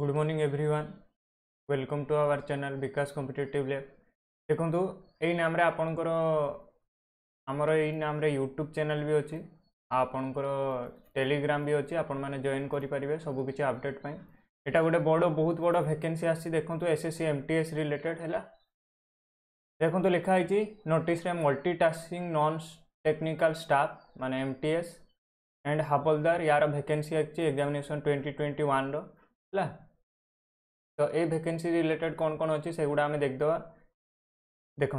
good morning everyone welcome to our channel Bikash competitive lab ଦେଖନ୍ତୁ ଏଇ ନାମରେ ଆପଣଙ୍କର ଆମର ଏଇ ନାମରେ ୟୁଟ୍ୟୁବ୍ ଚ୍ୟାନେଲ୍ ବି ଅଛି ଆଉ ଆପଣଙ୍କର ଟେଲିଗ୍ରାମ୍ ବି ଅଛି ଆପଣମାନେ ଜଏନ୍ କରିପାରିବେ ସବୁକିଛି ଅପଡ଼େଟ୍ ପାଇଁ ଏଇଟା ଗୋଟେ ବଡ଼ ବହୁତ ବଡ଼ ଭେକେନ୍ସି ଆସିଛି ଦେଖନ୍ତୁ S S C M T S related ହେଲା ଦେଖନ୍ତୁ ଲେଖା ହେଇଛି ନୋଟିସ୍ରେ multi tasking non technical staff ମାନେ M T S and Havaldar ୟାର ଭେକେନ୍ସି ଆସିଛି ଏକ୍ଜାମିନେସନ୍ ଟ୍ୱେଣ୍ଟି ଟ୍ୱେଣ୍ଟି ୱାନ୍ର ହେଲା तो ये भैकेन्सी रिलेटेड कौन कौन अच्छे से गुड़ा आम देखा देखु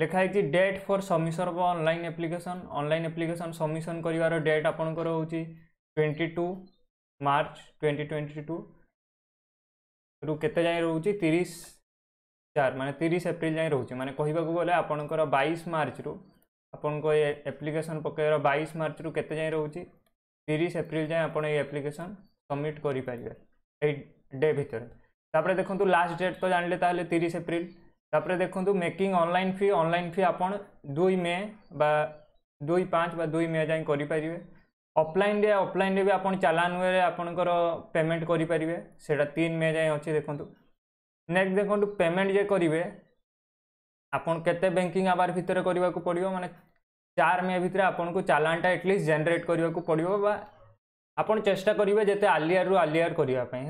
लिखाई date for submission of online application online application submission कर डेट आपंकर हो twenty two March twenty twenty two रू के जाए रोच तीस चार मानते तीस एप्रिल जाए रोचे मैंने कहवाक गले आपंकर मार्च रु आपण एप्लिकेसन पकड़ बैश मार्च रु के जाए रोचे तीस एप्रिल जाए आप एप्लिकेसन सबमिट करें डे भितर तापर देखो लास्ट डेट तो जान लें तीस एप्रिल देखु making online fee online fee आप दुई मे बा दुई पाँच बा दुई मे जाए करेंगे अफलाइन अफलाइन भी आप चलान वे आपंकर पेमेंट करेंगे सीटा तीन मे जाए अच्छे देखु नेक्स्ट देखो पेमेंट जे करेंगे आपन केते बैंकिंग आवार भितर करवाक पड़ो मैंने चार मे भितर आपको चालाटा एटलिस्ट जेनेट करने को पड़ो चेष्टा करेंगे जिते आलीआर रू आलीआर करने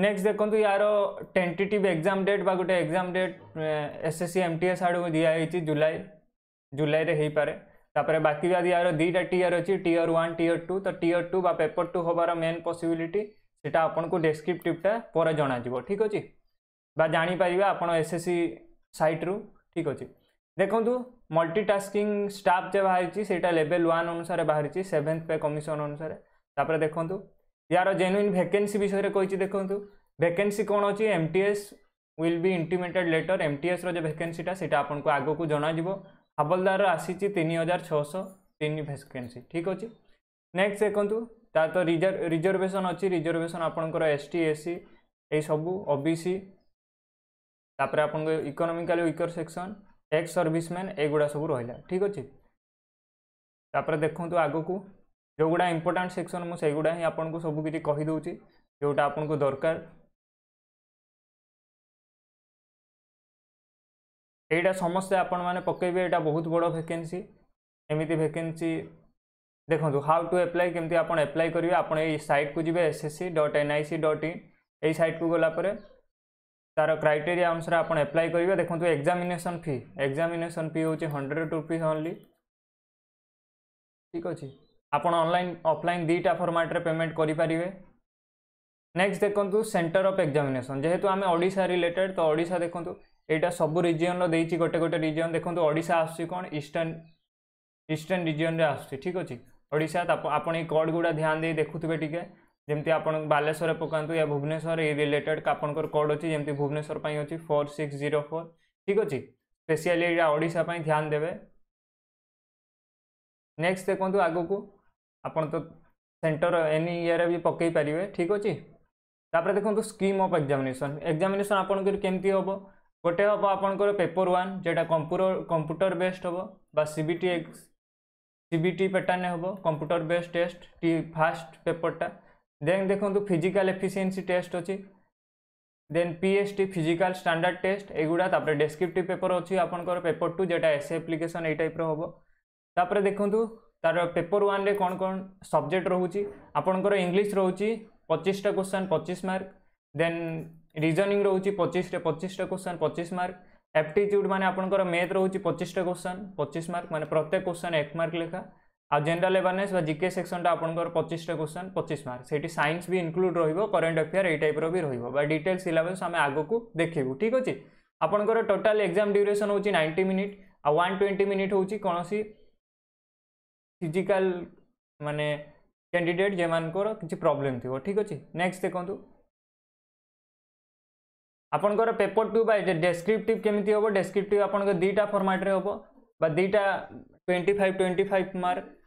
नेक्स्ट देखते यार टेन्टेटिव एग्जाम डेट बा गोटे exam date S S C SSC MTS आड़ दिखाई जुलाई जुलाई में हो पारे तापर बाकी यार दुईटा टीयर अच्छी टीयर वन टीयर टू तो टीयर टू बा पेपर टू हबार मेन पसबिलिटा से आपको डेस्क्रिप्टिवटा पर जनाजी ठीक अच्छे बा जापर आप एस एस सी सैट्रु ठीक अच्छे देखूँ मल्टीटास्किंग स्टाफ जे बाहरी सेटा लेवल वन अनुसार बाहरी सेभेन्थ पे कमिशन अनुसार तापर देखूँ यार जेन्युन भैकेन्सी विषय कही देखु भैकेन्सी कौन अच्छी M T S will be intimated later M T S रो जो भैकेन्सीटा से आपको आग को जनाजी हाबलदार आसी तीन हजार छःश तीन भैकेन्सी ठीक अच्छे नेक्स्ट देखु ता तो रिजर्वेशन अच्छी रिजर्वेशन आपंकर S T S C U O B C तापर आप economically weaker section ex serviceman एगुड़ा सब रहा ठीक अच्छे तापर देखु आग को ଯେଉଁଗୁଡ଼ା ଇମ୍ପୋର୍ଟାଣ୍ଟ ସେକ୍ସନ୍ ମୁଁ ସେଗୁଡ଼ା ହିଁ ଆପଣଙ୍କୁ ସବୁ କିଛି କହିଦେଉଛି ଯେଉଁଟା ଆପଣଙ୍କୁ ଦରକାର ଏଇଟା ସମସ୍ତେ ଆପଣମାନେ ପକେଇବେ ଏଇଟା ବହୁତ ବଡ଼ ଭେକେନ୍ସି ଏମିତି ଭେକେନ୍ସି ଦେଖନ୍ତୁ ହାଉ ଟୁ ଆପ୍ଲାଏ କେମିତି ଆପଣ ଆପ୍ଲାଏ କରିବେ ଆପଣ ଏଇ ସାଇଟ୍କୁ ଯିବେ S S C dot N I C dot in ଏଇ ସାଇଟ୍କୁ ଗଲା ପରେ ତା'ର କ୍ରାଇଟେରିଆ ଅନୁସାରେ ଆପଣ ଆପ୍ଲାଏ କରିବେ ଦେଖନ୍ତୁ ଏକ୍ଜାମିନେସନ୍ ଫି ଏକ୍ଜାମିନେସନ୍ ଫି ହେଉଛି ହଣ୍ଡ୍ରେଡ଼୍ ରୁପିଜ୍ ଅନ୍ଲି ଠିକ୍ ଅଛି ଆପଣ ଅନଲାଇନ୍ ଅଫଲାଇନ୍ ଦୁଇଟା ଫର୍ମାଟ୍ରେ ପେମେଣ୍ଟ କରିପାରିବେ ନେକ୍ସଟ ଦେଖନ୍ତୁ ସେଣ୍ଟର ଅଫ୍ ଏକ୍ଜାମିନେସନ୍ ଯେହେତୁ ଆମେ ଓଡ଼ିଶା ରିଲେଟେଡ୍ ତ ଓଡ଼ିଶା ଦେଖନ୍ତୁ ଏଇଟା ସବୁ ରିଜିଅନ୍ର ଦେଇଛି ଗୋଟେ ଗୋଟେ ରିଜିଅନ୍ ଦେଖନ୍ତୁ ଓଡ଼ିଶା ଆସୁଛି କ'ଣ ଇଷ୍ଟର୍ଣ୍ଣ ଇଷ୍ଟର୍ଣ୍ଣ ରିଜିଅନ୍ରେ ଆସୁଛି ଠିକ୍ ଅଛି ଓଡ଼ିଶା ଆପଣ ଏଇ କୋଡ଼୍ ଗୁଡ଼ା ଧ୍ୟାନ ଦେଇ ଦେଖୁଥିବେ ଟିକେ ଯେମିତି ଆପଣ ବାଲେଶ୍ୱର ପକାନ୍ତୁ ୟା ଭୁବନେଶ୍ୱର ଏଇ ରିଲେଟେଡ୍ ଆପଣଙ୍କର କୋଡ଼୍ ଅଛି ଯେମିତି ଭୁବନେଶ୍ୱର ପାଇଁ ଅଛି ଫୋର୍ ସିକ୍ସ ଜିରୋ ଫୋର୍ ଠିକ୍ ଅଛି ସ୍ପେସିଆଲି ଏଇଟା ଓଡ଼ିଶା ପାଇଁ ଧ୍ୟାନ ଦେବେ ନେକ୍ସଟ ଦେଖନ୍ତୁ ଆଗକୁ ଆପଣ ତ ସେଣ୍ଟର ଏନି ଇଏରେ ବି ପକାଇ ପାରିବେ ଠିକ୍ ଅଛି ତାପରେ ଦେଖନ୍ତୁ ସ୍କିମ୍ ଅଫ୍ ଏକ୍ଜାମିନେସନ୍ ଏକ୍ଜାମିନେସନ୍ ଆପଣଙ୍କର କେମିତି ହେବ ଗୋଟେ ହେବ ଆପଣଙ୍କର ପେପର୍ ୱାନ୍ ଯେଉଁଟା କମ୍ପ୍ୟୁଟର କମ୍ପ୍ୟୁଟର ବେସ୍ଡ ହେବ ବା C B T C B T pattern ହେବ କମ୍ପ୍ୟୁଟର ବେସ୍ଡ ଟେଷ୍ଟ ଟି ଫାଷ୍ଟ ପେପର୍ଟା ଦେନ୍ ଦେଖନ୍ତୁ ଫିଜିକାଲ୍ ଏଫିସିଏନ୍ସି ଟେଷ୍ଟ ଅଛି then P H T physical standard test ଏଗୁଡ଼ା ତାପରେ ଡେସ୍କ୍ରିପ୍ଟିଭ୍ ପେପର୍ ଅଛି ଆପଣଙ୍କର ପେପର୍ ଟୁ ଯେଉଁଟା ଏସ୍ ଆପ୍ଲିକେସନ୍ ଏଇ ଟାଇପ୍ର ହେବ ତାପରେ ଦେଖନ୍ତୁ तार पेपर वन कौन कौन सब्जेक्ट রয়েছে আপনার ইংলিশ রয়েছে পঁচিশটা কোশ্চেন পঁচিশ মার্ক দেন রিজনিং রয়েছে পঁচিশটা পঁচিশটা কোশ্চেন পঁচিশ মার্ক एप्टिट्यूड मैंने आपर मैथ रोचे पचिशटा क्वेश्चन पचिश मार्क मैंने प्रत्येक क्वेश्चन एक मार्क लेखा आ जेनेल एवेरनेस जिके सेक्शन आपर पचिशटा क्वेश्चन पचीस मार्क से सैंस भी इनक्लूड ररेन्ट अफेयर ये टाइप भी रिटेल सिलेबस आम आग को देखू ठीक अच्छे आपंकर टोटाल एक्जाम ड्यूरेसन हो नाइंटी मिनिट आ वन ट्वेंटी मिनिट हो कौन सी फिजिकाल मानने कैंडिडेट जे मान कि प्रोब्लेम थी ठीक अच्छे नेक्स्ट देखो आपणकर पेपर टू बा डेस्क्रिप्टिव केमी हे डेस्क्रिप्टिव आप दुटा फर्माट्रे हेबा दुईटा twenty five twenty five mark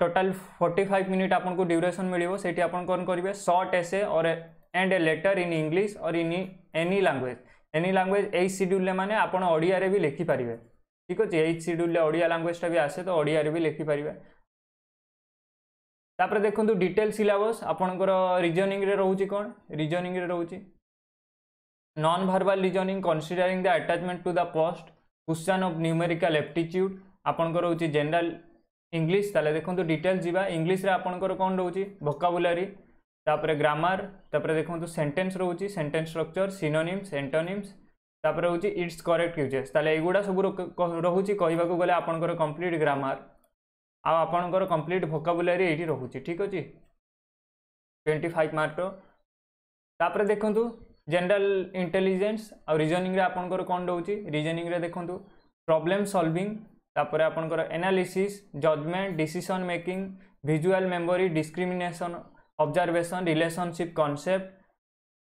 total forty five minute आपको ड्यूरेसन मिले से करेंगे सर्ट एसे और and a letter in English or in any language any language यही सीड्यूल मैंने आपड़ ओडिया भी लिखिपारे ঠিক আছে এইট সিড্ୟୁଲ୍ରେ ଓଡ଼ିଆ ଲାଙ୍ଗୁଏଜଟା ବି ଆସେ ତ ଓଡ଼ିଆରେ ବି ଲେଖିପାରିବା ତାପରେ ଦେଖନ୍ତୁ ଡିଟେଲ୍ ସିଲାବସ୍ ଆପଣଙ୍କର ରିଜନିଂରେ ରହୁଛି କ'ଣ ରିଜନିଂରେ ରହୁଛି non verbal reasoning considering the attachment to the post question of numerical aptitude ଆପଣଙ୍କର ରହୁଛି ଜେନେରାଲ୍ ଇଂଲିଶ ତାହେଲେ ଦେଖନ୍ତୁ ଡିଟେଲ୍ ଯିବା ଇଂଲିଶରେ ଆପଣଙ୍କର କ'ଣ ରହୁଛି ଭୋକାବୁଲାରୀ ତାପରେ ଗ୍ରାମାର ତାପରେ ଦେଖନ୍ତୁ ସେଣ୍ଟେନ୍ସ ରହୁଛି ସେଣ୍ଟେନ୍ସ ଷ୍ଟ୍ରକ୍ଚର୍ ସିନୋନିମ୍ସ ଏଣ୍ଟୋନିମ୍ସ তাপরে হচ্ছে ইটস করেক্ট ইউজেস তাহলে এইগুড়া সব রয়েছে কহবাকে গেলে আপনার কমপ্লিট গ্রামার আপনার কমপ্লিট ভোকাবুলারি এইটি রয়েছে ঠিক আছে টোয়েন্টি ফাইভ মার্কর তাপরে দেখুন জেনারেল ইন্টেলিজেন্স আিজনিংরে আপনার কম রয়েছে রিজনিংরে দেখুন প্রোবলেম সলভিং তাপরে আপনার analysis judgement decision making visual memory discrimination observation relationship concept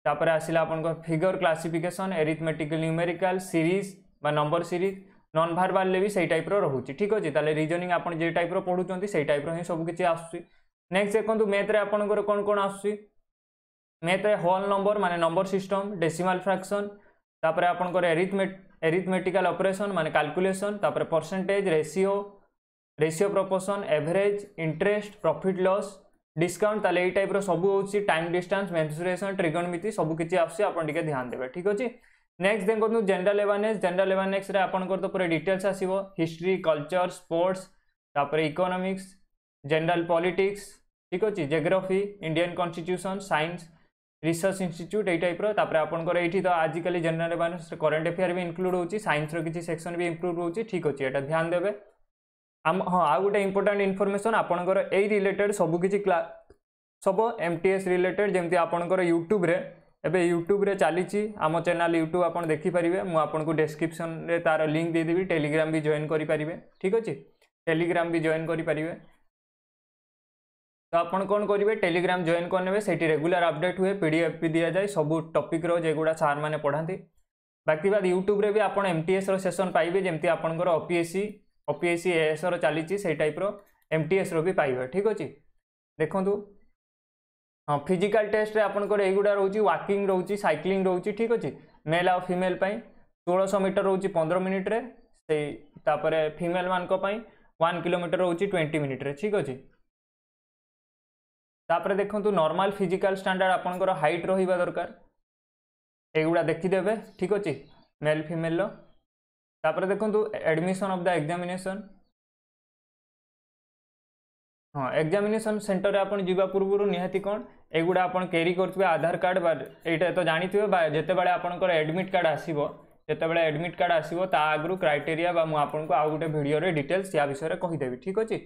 ତାପରେ ଆସିଲା ଆପଣଙ୍କର figure classification arithmetical numerical series বা ନମ୍ବର ସିରିଜ୍ ନନ୍ ଭାର୍ବାଲରେ ବି ସେଇ ଟାଇପ୍ର ରହୁଛି ଠିକ୍ ଅଛି ତାହେଲେ ରିଜନିଂ ଆପଣ ଯେ ଟାଇପ୍ର ପଢ଼ୁଛନ୍ତି ସେଇ ଟାଇପ୍ର ହିଁ ସବୁ କିଛି ଆସୁଛି ନେକ୍ସଟ ଦେଖନ୍ତୁ ମ୍ୟାଥ୍ରେ ଆପଣଙ୍କର କ'ଣ କ'ଣ ଆସୁଛି ମ୍ୟାଥ୍ରେ ହଲ୍ ନମ୍ବର ମାନେ ନମ୍ବର ସିଷ୍ଟମ୍ ଡେସିମାଲ୍ ଫ୍ରାକ୍ସନ୍ ତାପରେ ଆପଣଙ୍କର ଏରିଥମେଟ୍ ଏରିଥମେଟିକାଲ ଅପରେସନ୍ ମାନେ କାଲକୁଲେସନ୍ ତାପରେ percentage ratio ratio proportion average interest profit loss discount তাহলে এই টাইপর সবু হচ্ছে টাইম ডিস্টান্স মেন্সুরেসন ট্রিগনমিতি সবু কিছু আসছে আপনার টিকে ধ্যান দেবে ঠিক আছে নেক্সট দেখ করতু জেনারেল এওয়ারনেস জেনারেল এওয়ারনেসরে আপনার তো পুরো ডিটেলস আসব হিস্ট্রি কলচর স্পোর্টস তারপরে ইকোনোমিক্স জেনারেল পলিটিক্স ঠিক আছে geography Indian constitution science research institute এই টাইপর তারপরে আপনার এইটি তো আজকাল জেনারেল এওয়ারনেস করেন্ট এফেয়ার বি ইনক্লুড হচ্ছে সাইন্সর কিছু সেকশন বি ইনক্লুড হচ্ছে ঠিক আছে এটা ধ্যান দেবে আম হ্যাঁ আউ গোটে ইম্পর্টাট ইনফরমেসন আপনার এই রিলেটেড সবুকিছি ক্লা সব এমটিএস রিলেটেড যেমন আপনার ইউট্যুব্রে এবে ইউট্যুব্রে চালিছি আম চ্যানেল ইউট্যুব আপনার দেখিপারে মু আপনার ডেসক্রিপশনরে তার লিঙ্ক দিয়েদেবি টেলিগ্রাম বি জয়েন করে ঠিক আছে টেলিগ্রাম বি জয়েন করে তো আপনার কোণ করবে টেলিগ্রাম জয়েন করে নেবে সেইটি রেগুলার আপডেট হুয়ে পিডিএফ বি দিয়া যায় সবু টপিক্র যেগুড়া সার মানে পড়াতে বাকি বাদ ইউট্যুব্রে বি আপনার এমটিএসর সেসন পাইবে যেমতি আপনার অপিএসসি ଓପିଏସ୍ସି ଏସ୍ର ଚାଲିଛି ସେଇ ଟାଇପ୍ର ଏମ୍ଟିଏସ୍ର ବି ପାଇବେ ଠିକ୍ ଅଛି ଦେଖନ୍ତୁ ହଁ ଫିଜିକାଲ୍ ଟେଷ୍ଟରେ ଆପଣଙ୍କର ଏଇଗୁଡ଼ା ରହୁଛି ୱାକିଂ ରହୁଛି ସାଇକ୍ଲିଂ ରହୁଛି ଠିକ୍ ଅଛି ମେଲ୍ ଆଉ ଫିମେଲ୍ ପାଇଁ ଷୋଳଶହ ମିଟର ରହୁଛି ପନ୍ଦର ମିନିଟ୍ରେ ସେଇ ତାପରେ ଫିମେଲ୍ମାନଙ୍କ ପାଇଁ ୱାନ୍ କିଲୋମିଟର ରହୁଛି ଟ୍ୱେଣ୍ଟି ମିନିଟ୍ରେ ଠିକ୍ ଅଛି ତାପରେ ଦେଖନ୍ତୁ ନର୍ମାଲ୍ ଫିଜିକାଲ୍ ଷ୍ଟାଣ୍ଡାର୍ଡ଼ ଆପଣଙ୍କର ହାଇଟ୍ ରହିବା ଦରକାର ଏଇଗୁଡ଼ା ଦେଖିଦେବେ ଠିକ୍ ଅଛି ମେଲ୍ ଫିମେଲ୍ର তারপরে দেখন্তু আডমিশন অফ দ্য এক্সামিনেসন ହଁ ଏକ୍ଜାମିନେସନ୍ ସେଣ୍ଟରରେ ଆପଣ ଯିବା ପୂର୍ବରୁ ନିହାତି କ'ଣ ଏଗୁଡ଼ା ଆପଣ କ୍ୟାରି କରୁଥିବେ ଆଧାର କାର୍ଡ଼ ବା ଏଇଟା ତ ଜାଣିଥିବେ ବା ଯେତେବେଳେ ଆପଣଙ୍କର ଆଡ଼ମିଟ୍ କାର୍ଡ଼ ଆସିବ ଯେତେବେଳେ ଆଡ଼ମିଟ୍ କାର୍ଡ଼ ଆସିବ ତା ଆଗରୁ କ୍ରାଇଟେରିଆ ବା ମୁଁ ଆପଣଙ୍କୁ ଆଉ ଗୋଟେ ଭିଡ଼ିଓରେ ଡିଟେଲ୍ସ ୟା ବିଷୟରେ କହିଦେବି ଠିକ୍ ଅଛି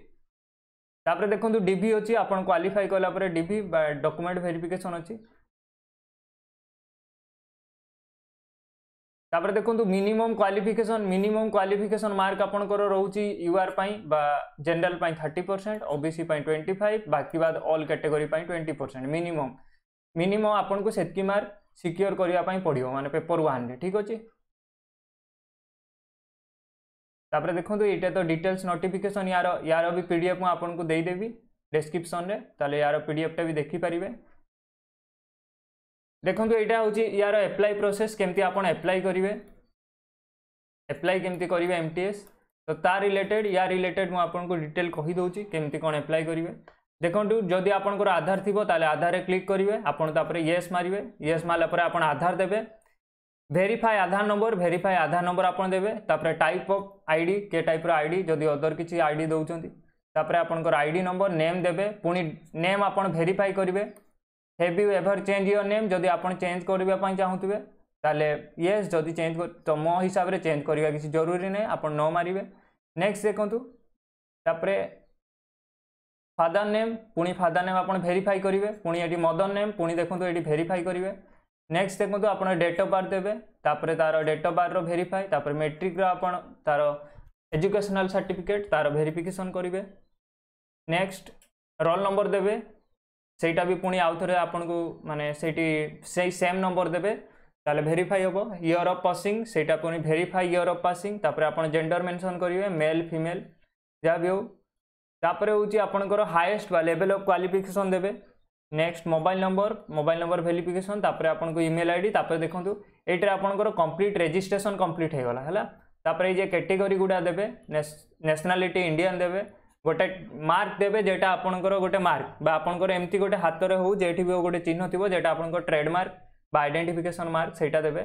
ତାପରେ ଦେଖନ୍ତୁ ଡିଭି ଅଛି ଆପଣ କ୍ୱାଲିଫାଇ କଲା ପରେ ଡିଭି ବା ଡକୁମେଣ୍ଟ ଭେରିଫିକେସନ୍ ଅଛି তাপরে দেখুন minimum qualification minimum qualification mark আপনার রয়েছে ইউআর বা general thirty percent OBC twenty five বাকি বাদ all category twenty percent minimum minimum আপনার সেতকি মার্ক সিকিওর করা পড়ব মানে পেপর ওয়ানে ঠিক আছে তাপরে দেখুন এটা তো ডিটেলস নোটিফিকেসন ইয়ার ইয়ার বি পিডিএফ মু আপনার দেইদেবি ডেসক্রিপশন তাহলে ইয়ার পিডিএফটা বি দেখিপারে ଦେଖନ୍ତୁ ଏଇଟା ହେଉଛି ୟାର ଆପ୍ଲାଏ ପ୍ରୋସେସ୍ କେମିତି ଆପଣ ଆପ୍ଲାଏ କରିବେ ଆପ୍ଲାଏ କେମିତି କରିବେ ଏମ୍ ଟି ଏସ୍ ତ ତା ରିଲେଟେଡ୍ ୟା ରିଲେଟେଡ୍ ମୁଁ ଆପଣଙ୍କୁ ଡିଟେଲ୍ କହିଦେଉଛି କେମିତି କ'ଣ ଆପ୍ଲାଏ କରିବେ ଦେଖନ୍ତୁ ଯଦି ଆପଣଙ୍କର ଆଧାର ଥିବ ତାହେଲେ ଆଧାରରେ କ୍ଲିକ୍ କରିବେ ଆପଣ ତାପରେ ୟେସ୍ ମାରିବେ ୟେସ୍ ମାରିଲା ପରେ ଆପଣ ଆଧାର ଦେବେ verify Aadhaar number verify Aadhaar number ଆପଣ ଦେବେ ତାପରେ ଟାଇପ୍ ଅଫ୍ ଆଇଡ଼ି କେ ଟାଇପ୍ର ଆଇଡ଼ି ଯଦି ଅଦର କିଛି ଆଇଡ଼ି ଦେଉଛନ୍ତି ତାପରେ ଆପଣଙ୍କର ଆଇଡ଼ି ନମ୍ବର ନେମ୍ ଦେବେ ପୁଣି ନେମ୍ ଆପଣ ଭେରିଫାଏ କରିବେ have you ever change your name যদি আপনার চেঞ্জ করা চাহুবে তাহলে ইয়েস যদি চেঞ্জ তো মো হিসাবে চেঞ্জ করা কিছু জরুরি নাই আপনার ন মারিবে নেক্সট দেখুন তাপরে ফাদার নেম পুঁ ফাদার নেম আপনার ভেরিফাই করবে পুঁ এটি মদর নেম পুঁ দেখুন এটি ভেরিফাই করবে নেক্সট দেখুন আপনার ডেট অফ বার্থ দেবে তাপরে তার ডেট অফ বার্থর ভেরিফাই তাপরে মেট্রিক্র আপনার তার এজুকেশনাল সার্টিফিকেট তার ভেরিফিকেসন করবে নেক্সট রোল নম্বর দেবে ସେଇଟା ବି ପୁଣି ଆଉ ଥରେ ଆପଣଙ୍କୁ ମାନେ ସେଇଠି ସେଇ ସେମ୍ ନମ୍ବର ଦେବେ ତାହେଲେ ଭେରିଫାଇ ହେବ ଇୟର୍ ଅଫ୍ ପାସିଂ ସେଇଟା ପୁଣି ଭେରିଫାଇ ଇୟର୍ ଅଫ୍ ପାସିଂ ତାପରେ ଆପଣ ଜେଣ୍ଡର ମେନସନ୍ କରିବେ ମେଲ୍ ଫିମେଲ୍ ଯାହା ବି ହେଉ ତାପରେ ହେଉଛି ଆପଣଙ୍କର ହାଏଷ୍ଟ ବା ଲେଭେଲ୍ ଅଫ୍ କ୍ୱାଲିଫିକେସନ୍ ଦେବେ next mobile number mobile number verification ତାପରେ ଆପଣଙ୍କ ଇମେଲ୍ ଆଇ ଡ଼ି ତାପରେ ଦେଖନ୍ତୁ ଏଇଟାରେ ଆପଣଙ୍କର କମ୍ପ୍ଲିଟ୍ ରେଜିଷ୍ଟ୍ରେସନ୍ କମ୍ପ୍ଲିଟ୍ ହୋଇଗଲା ହେଲା ତାପରେ ଏଇ ଯେ କ୍ୟାଟେଗୋରୀ ଗୁଡ଼ା ଦେବେ ନ୍ୟାସନାଲିଟି ଇଣ୍ଡିଆନ୍ ଦେବେ ଗୋଟେ ମାର୍କ ଦେବେ ଯେଟା ଆପଣଙ୍କର ଗୋଟେ ମାର୍କ ବା ଆପଣଙ୍କର ଏମିତି ଗୋଟେ ହାତରେ ହଉ ଯେଠି ବି ଗୋଟେ ଚିହ୍ନ ଥିବ ଯେଟା ଆପଣଙ୍କର ଟ୍ରେଡ୍ ମାର୍କ ବା ଆଇଡେଣ୍ଟିଫିକେସନ୍ ମାର୍କ ସେଇଟା ଦେବେ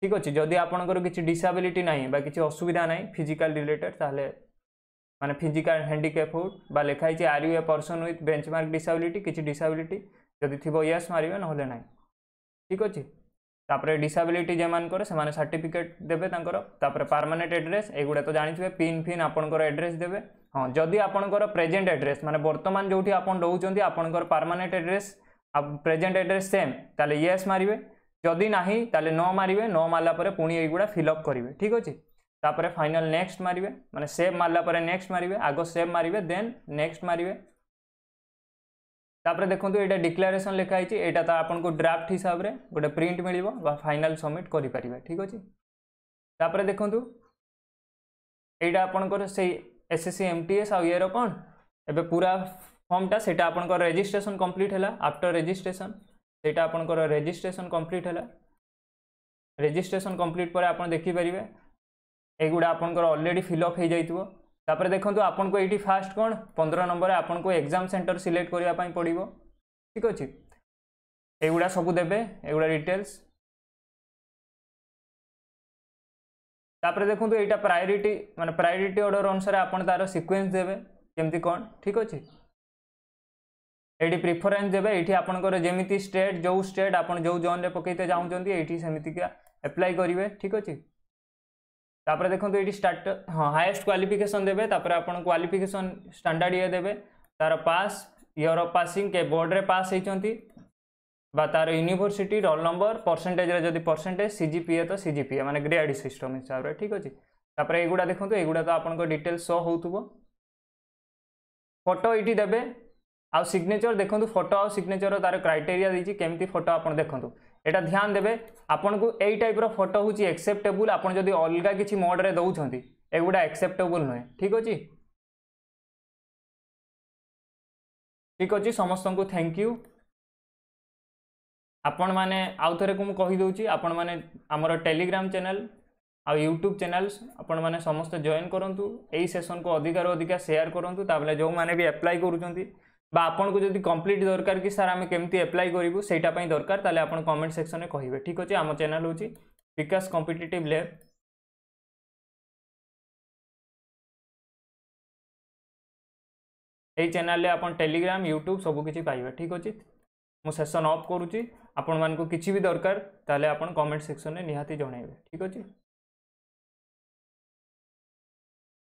ଠିକ୍ ଅଛି ଯଦି ଆପଣଙ୍କର କିଛି ଡିସାବିଲିଟି ନାହିଁ ବା କିଛି ଅସୁବିଧା ନାହିଁ ଫିଜିକାଲ୍ ରିଲେଟେଡ୍ ତାହେଲେ মানে ফিজিক্যাল হ্যান্ডিক্যাপ হোক বা লেখা হয়েছে are you a person with benchmark disability কিছু ডিসাবিলিটি যদি থিব ইয়েস মারিবে নহলে নাই ঠিক আছে তাপরে ডিসাবিলিটি যেমান করে সেমানে সার্টিফিকেট দেবে তাঁকর তাপরে পার্মানেন্ট এড্রেস এগুড়া তো জাঁথিবে পিন ফিন আপনার এড্রেস দেবে হ্যাঁ যদি আপনার প্রেজেন্ট এড্রেস মানে বর্তমান যেটি আপনার রোচান আপনার permanent address present address same তাহলে ইয়েস মারিবে যদি না তাহলে ন মারিবে ন মারলা পরে পুঁ এইগুলা ফিল অপ করবে ঠিক আছে তাপরে ফাইনাল নেক্সট মারিবে মানে সেভ মারলা পরে নেক্সট মারিবে আগ সেভ মারিবে দেন নেক্সট মারিবে তাপরে দেখুন এটা ডিক্লারেসন লেখা হয়েছে এটা তো আপনার ড্রাফট হিসাবে গোটে প্রিন্ট মিলব বা ফাইনাল সবমিট করে পারে ঠিক আছে তাপরে দেখুন এইটা আপনার সেই এসএসসি এমটিএস আউ ইয়ের কোণ এবে পুরা ফর্মটা সেটা আপনার রেজিষ্ট্রেসন কমপ্লিট হল আফটর রেজিষ্ট্রেসন সেটা আপনার রেজিষ্ট্রেসন কমপ্লিট হল রেজিষ্ট্রেসন কমপ্লিট পরে আপনার দেখিপারে এগুলা আপনার অলরেডি ফিলঅপ হয়ে যাই ତାପରେ ଦେଖନ୍ତୁ ଆପଣଙ୍କୁ ଏଇଠି ଫାଷ୍ଟ କ'ଣ ପନ୍ଦର ନମ୍ବରରେ ଆପଣଙ୍କୁ ଏକ୍ଜାମ୍ ସେଣ୍ଟର ସିଲେକ୍ଟ କରିବା ପାଇଁ ପଡ଼ିବ ଠିକ୍ ଅଛି ଏଗୁଡ଼ା ସବୁ ଦେବେ ଏଗୁଡ଼ା ଡିଟେଲ୍ସ ତାପରେ ଦେଖନ୍ତୁ ଏଇଟା ପ୍ରାୟୋରିଟି ମାନେ ପ୍ରାୟୋରିଟି ଅର୍ଡ଼ର ଅନୁସାରେ ଆପଣ ତାର ସିକ୍ୱେନ୍ସ ଦେବେ କେମିତି କ'ଣ ଠିକ୍ ଅଛି ଏଇଠି ପ୍ରିଫରେନ୍ସ ଦେବେ ଏଇଠି ଆପଣଙ୍କର ଯେମିତି ଷ୍ଟେଟ୍ ଯେଉଁ ଷ୍ଟେଟ୍ ଆପଣ ଯେଉଁ ଜୋନ୍ରେ ପକେଇତେ ଚାହୁଁଛନ୍ତି ଏଇଠି ସେମିତିକା ଆପ୍ଲାଏ କରିବେ ଠିକ୍ ଅଛି তাপরে দেখুন এটি স্টার্ট হ্যাঁ হাইয়েস্ট কোয়ালিফিকেসন দেবে তাপরে আপনার কোয়ালিফিকেসন স্টান্ডার্ড ইয়ে দেবে তার পাস ইয়র অফ পাসিং কে বোর্ডরে পাস হয়েছেন বা তার ইউনিভার্সিটি রোল নম্বর পরসেন্টেজরে যদি পরসেন্টেজ সিজিপিএ তো সিজিপিএ মানে গ্রেড সিস্টম হিসাবে ঠিক আছে তাপরে এইগুড়া দেখুন এইগুড়া তো আপনার ডিটেল শো হোথব ফটো এইটি দেবে আউ সিগনেচর দেখুন ফটো আউ সিগনেচর তার ক্রাইটেরিয়া দিয়েছি কেমি ফটো আপনার দেখুন ଏଇଟା ଧ୍ୟାନ ଦେବେ ଆପଣଙ୍କୁ ଏଇ ଟାଇପ୍ର ଫଟୋ ହେଉଛି ଏକ୍ସେପ୍ଟେବୁଲ୍ ଆପଣ ଯଦି ଅଲଗା କିଛି ମଡ଼ରେ ଦେଉଛନ୍ତି ଏଗୁଡ଼ା ଏକ୍ସେପ୍ଟେବୁଲ୍ ନୁହେଁ ଠିକ୍ ଅଛି ଠିକ୍ ଅଛି ସମସ୍ତଙ୍କୁ ଥ୍ୟାଙ୍କ ୟୁ ଆପଣମାନେ ଆଉ ଥରେକୁ ମୁଁ କହିଦେଉଛି ଆପଣମାନେ ଆମର ଟେଲିଗ୍ରାମ ଚ୍ୟାନେଲ ଆଉ ୟୁଟ୍ୟୁବ୍ ଚ୍ୟାନେଲ ଆପଣମାନେ ସମସ୍ତେ ଜଏନ୍ କରନ୍ତୁ ଏଇ ସେସନ୍କୁ ଅଧିକାରୁ ଅଧିକା ସେୟାର କରନ୍ତୁ ତାପରେ ଯେଉଁମାନେ ବି ଆପ୍ଲାଏ କରୁଛନ୍ତି आपको जब कम्प्लीट दरकार कि सर आम कमी एप्लाय करूँ से दरकार आप कमेंट सेक्शन में कहे ठीक अच्छे आम चेल हूँ विकास कंपिटेटिव लैब यही चैनल ले टेलीग्राम यूट्यूब सबकि ठीक अच्छे मुझे सेसन अफ करुच्ची आपण मूँ कि दरकार तेल आप कमेंट सेक्शन में निहाती जन ठीक अच्छे